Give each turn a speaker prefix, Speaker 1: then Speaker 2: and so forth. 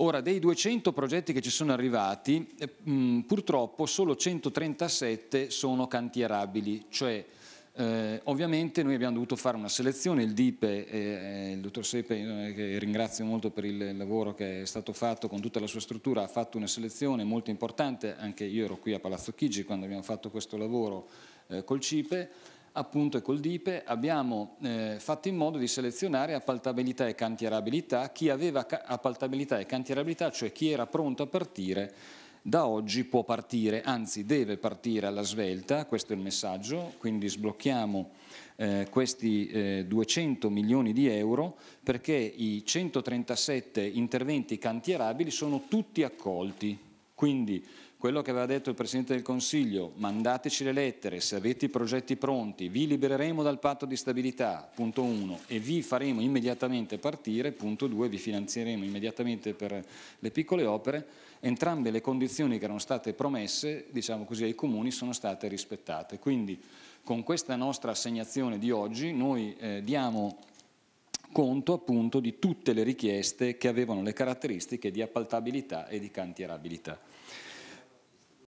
Speaker 1: Ora, dei 200 progetti che ci sono arrivati, eh, mh, purtroppo solo 137 sono cantierabili, cioè eh, ovviamente noi abbiamo dovuto fare una selezione, il DIPE, eh, eh, il dottor Sepe, eh, che ringrazio molto per il lavoro che è stato fatto con tutta la sua struttura, ha fatto una selezione molto importante, anche io ero qui a Palazzo Chigi quando abbiamo fatto questo lavoro eh, col CIPE, appunto e col DIPE abbiamo eh, fatto in modo di selezionare appaltabilità e cantierabilità, chi aveva ca appaltabilità e cantierabilità, cioè chi era pronto a partire, da oggi può partire, anzi deve partire alla svelta, questo è il messaggio, quindi sblocchiamo eh, questi eh, 200 milioni di euro perché i 137 interventi cantierabili sono tutti accolti, quindi quello che aveva detto il Presidente del Consiglio, mandateci le lettere, se avete i progetti pronti, vi libereremo dal patto di stabilità, punto 1, e vi faremo immediatamente partire, punto 2, vi finanzieremo immediatamente per le piccole opere, entrambe le condizioni che erano state promesse, diciamo così, ai comuni sono state rispettate. Quindi con questa nostra assegnazione di oggi noi eh, diamo conto appunto di tutte le richieste che avevano le caratteristiche di appaltabilità e di cantierabilità.